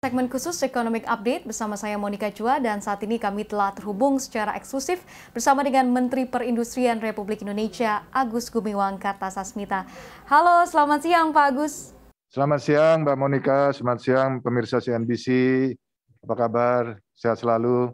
Segmen khusus Economic Update bersama saya Monica Chua dan saat ini kami telah terhubung secara eksklusif bersama dengan Menteri Perindustrian Republik Indonesia Agus Gumiwang Kartasasmita. Halo, selamat siang Pak Agus. Selamat siang Mbak Monica, selamat siang pemirsa CNBC. Apa kabar? Sehat selalu.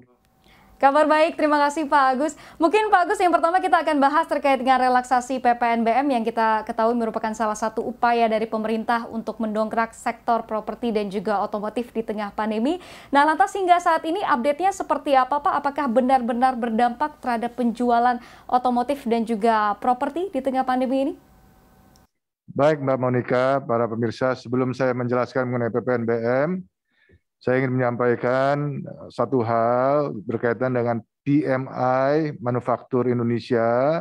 Kabar baik, terima kasih Pak Agus. Mungkin Pak Agus yang pertama kita akan bahas terkait dengan relaksasi PPNBM yang kita ketahui merupakan salah satu upaya dari pemerintah untuk mendongkrak sektor properti dan juga otomotif di tengah pandemi. Nah lantas hingga saat ini update-nya seperti apa Pak? Apakah benar-benar berdampak terhadap penjualan otomotif dan juga properti di tengah pandemi ini? Baik Mbak Monika, para pemirsa, sebelum saya menjelaskan mengenai PPNBM, saya ingin menyampaikan eh, satu hal berkaitan dengan PMI Manufaktur Indonesia,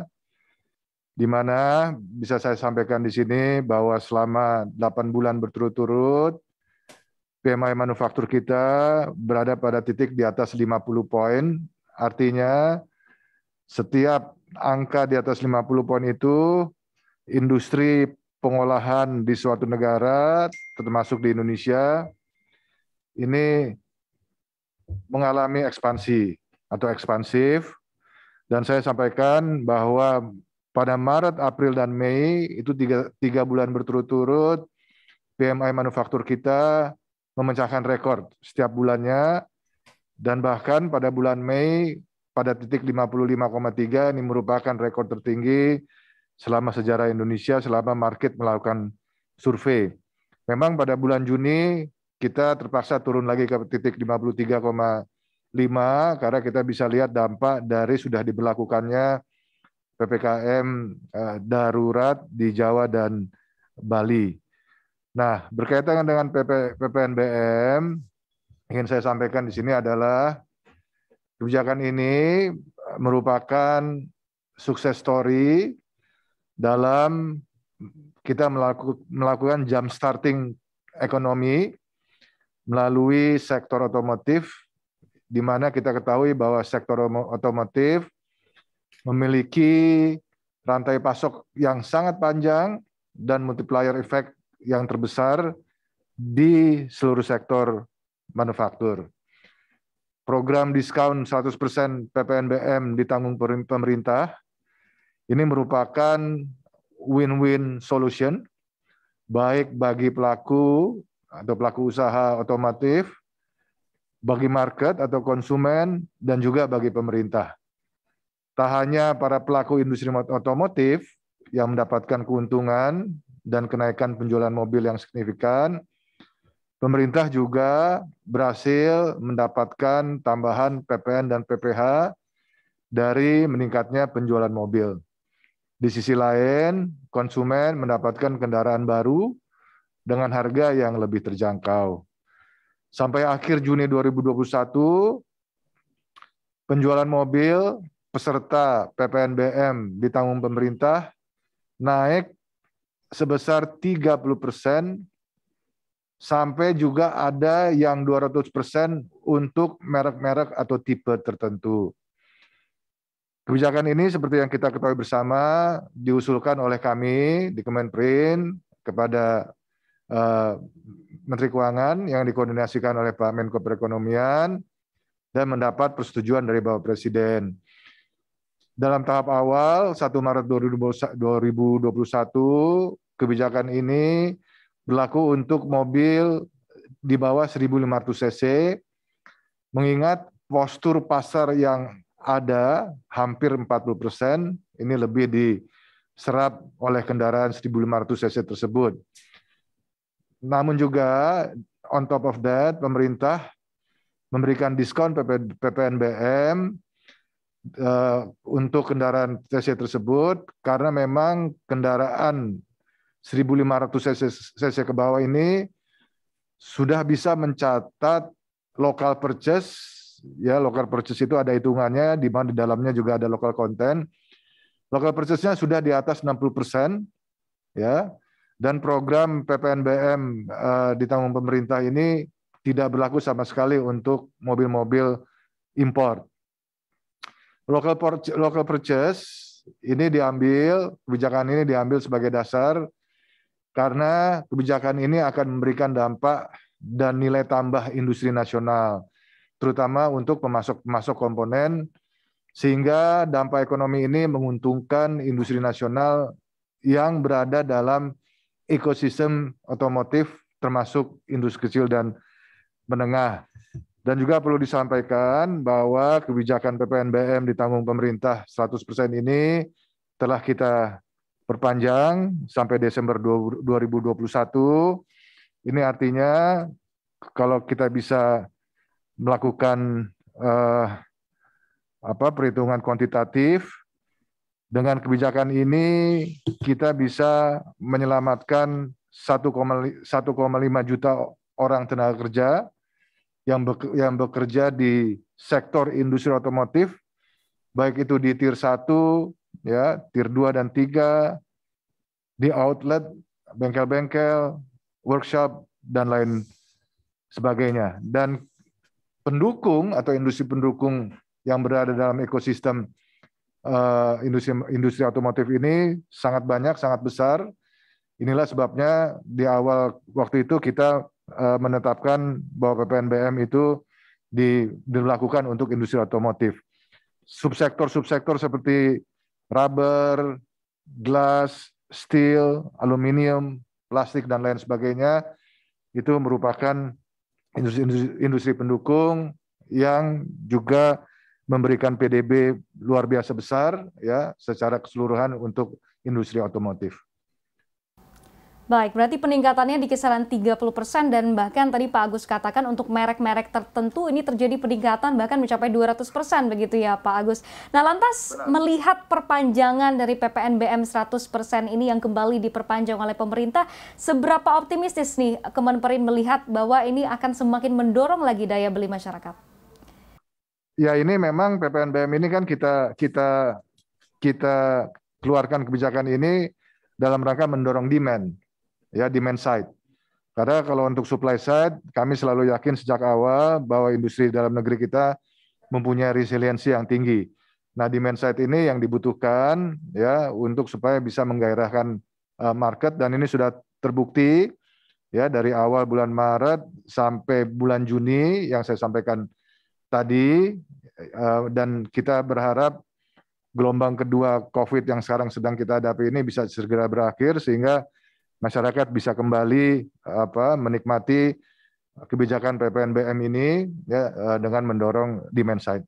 di mana bisa saya sampaikan di sini bahwa selama 8 bulan berturut-turut, PMI manufaktur kita berada pada titik di atas 50 poin. Artinya, setiap angka di atas 50 poin itu, industri pengolahan di suatu negara, termasuk di Indonesia, ini mengalami ekspansi atau ekspansif dan saya sampaikan bahwa pada Maret, April, dan Mei itu tiga, tiga bulan berturut-turut PMI manufaktur kita memecahkan rekor setiap bulannya dan bahkan pada bulan Mei pada titik 55,3 ini merupakan rekor tertinggi selama sejarah Indonesia selama market melakukan survei. Memang pada bulan Juni kita terpaksa turun lagi ke titik 53,5 karena kita bisa lihat dampak dari sudah diberlakukannya PPKM eh, darurat di Jawa dan Bali. Nah, berkaitan dengan PP, PPNBM, ingin saya sampaikan di sini adalah kebijakan ini merupakan sukses story dalam kita melakukan jam starting ekonomi melalui sektor otomotif, di mana kita ketahui bahwa sektor otomotif memiliki rantai pasok yang sangat panjang dan multiplier effect yang terbesar di seluruh sektor manufaktur. Program diskon 100% PPNBM ditanggung pemerintah ini merupakan win-win solution baik bagi pelaku atau pelaku usaha otomotif, bagi market atau konsumen, dan juga bagi pemerintah. Tak hanya para pelaku industri otomotif yang mendapatkan keuntungan dan kenaikan penjualan mobil yang signifikan, pemerintah juga berhasil mendapatkan tambahan PPN dan PPH dari meningkatnya penjualan mobil. Di sisi lain, konsumen mendapatkan kendaraan baru dengan harga yang lebih terjangkau. Sampai akhir Juni 2021, penjualan mobil peserta PPNBM ditanggung pemerintah naik sebesar 30 persen, sampai juga ada yang 200 persen untuk merek-merek atau tipe tertentu. Kebijakan ini seperti yang kita ketahui bersama diusulkan oleh kami di Kemenperin kepada Eh, Menteri Keuangan yang dikoordinasikan oleh Pak Menko Perekonomian dan mendapat persetujuan dari Bapak Presiden. Dalam tahap awal 1 Maret 2021 kebijakan ini berlaku untuk mobil di bawah 1500 cc mengingat postur pasar yang ada hampir 40 persen ini lebih diserap oleh kendaraan 1500 cc tersebut. Namun juga on top of that pemerintah memberikan diskon PP, PPNBM eh, untuk kendaraan TC tersebut karena memang kendaraan 1.500 cc, cc ke bawah ini sudah bisa mencatat local purchase ya local purchase itu ada hitungannya di mana di dalamnya juga ada local content local purchase-nya sudah di atas 60 persen ya dan program PPNBM uh, eh, ditanggung pemerintah ini tidak berlaku sama sekali untuk mobil-mobil impor. Local, local purchase ini diambil, kebijakan ini diambil sebagai dasar karena kebijakan ini akan memberikan dampak dan nilai tambah industri nasional, terutama untuk pemasok-pemasok komponen, sehingga dampak ekonomi ini menguntungkan industri nasional yang berada dalam ekosistem otomotif termasuk industri kecil dan menengah. Dan juga perlu disampaikan bahwa kebijakan PPNBM ditanggung pemerintah 100% ini telah kita perpanjang sampai Desember 2021. Ini artinya kalau kita bisa melakukan eh, apa perhitungan kuantitatif dengan kebijakan ini kita bisa menyelamatkan 1,5 juta orang tenaga kerja yang yang bekerja di sektor industri otomotif baik itu di tier 1 ya, tier 2 dan 3 di outlet, bengkel-bengkel, workshop dan lain sebagainya. Dan pendukung atau industri pendukung yang berada dalam ekosistem Eh, industri industri otomotif ini sangat banyak, sangat besar. Inilah sebabnya di awal waktu itu kita eh, menetapkan bahwa PPNBM itu dilakukan untuk industri otomotif. Subsektor-subsektor seperti rubber, glass, steel, aluminium, plastik dan lain sebagainya itu merupakan industri-industri pendukung yang juga memberikan PDB luar biasa besar ya secara keseluruhan untuk industri otomotif. Baik, berarti peningkatannya di kisaran 30% dan bahkan tadi Pak Agus katakan untuk merek-merek tertentu ini terjadi peningkatan bahkan mencapai 200% begitu ya Pak Agus. Nah lantas Benar. melihat perpanjangan dari PPNBM 100% ini yang kembali diperpanjang oleh pemerintah, seberapa optimistis nih Kemenperin melihat bahwa ini akan semakin mendorong lagi daya beli masyarakat? ya ini memang PPNBM ini kan kita kita kita keluarkan kebijakan ini dalam rangka mendorong demand, ya demand side. Karena kalau untuk supply side, kami selalu yakin sejak awal bahwa industri dalam negeri kita mempunyai resiliensi yang tinggi. Nah, demand side ini yang dibutuhkan ya untuk supaya bisa menggairahkan eh, market dan ini sudah terbukti ya dari awal bulan Maret sampai bulan Juni yang saya sampaikan tadi eh, dan kita berharap gelombang kedua COVID yang sekarang sedang kita hadapi ini bisa segera berakhir sehingga masyarakat bisa kembali apa menikmati kebijakan PPNBM ini ya, eh, dengan mendorong demand side.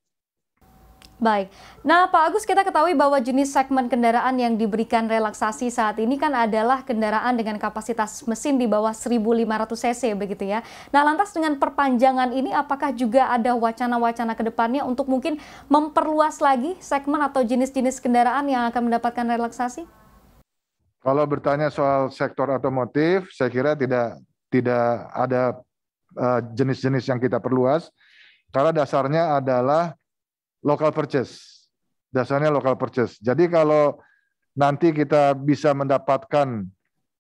Baik, nah Pak Agus kita ketahui bahwa jenis segmen kendaraan yang diberikan relaksasi saat ini kan adalah kendaraan dengan kapasitas mesin di bawah 1.500 cc begitu ya. Nah lantas dengan perpanjangan ini apakah juga ada wacana-wacana kedepannya untuk mungkin memperluas lagi segmen atau jenis-jenis kendaraan yang akan mendapatkan relaksasi? Kalau bertanya soal sektor otomotif, saya kira tidak tidak ada eh, jenis-jenis uh, jenis -jenis yang kita perluas karena dasarnya adalah local purchase. Dasarnya local purchase. Jadi kalau nanti kita bisa mendapatkan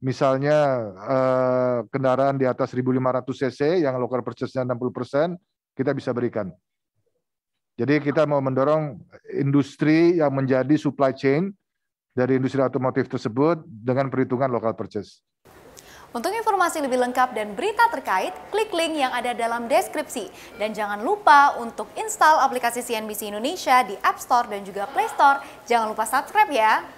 misalnya eh, kendaraan di atas 1.500 cc yang local purchase-nya 60%, kita bisa berikan. Jadi kita mau mendorong industri yang menjadi supply chain dari industri otomotif tersebut dengan perhitungan local purchase. Untuk informasi lebih lengkap dan berita terkait, klik link yang ada dalam deskripsi. Dan jangan lupa untuk install aplikasi CNBC Indonesia di App Store dan juga Play Store. Jangan lupa subscribe ya.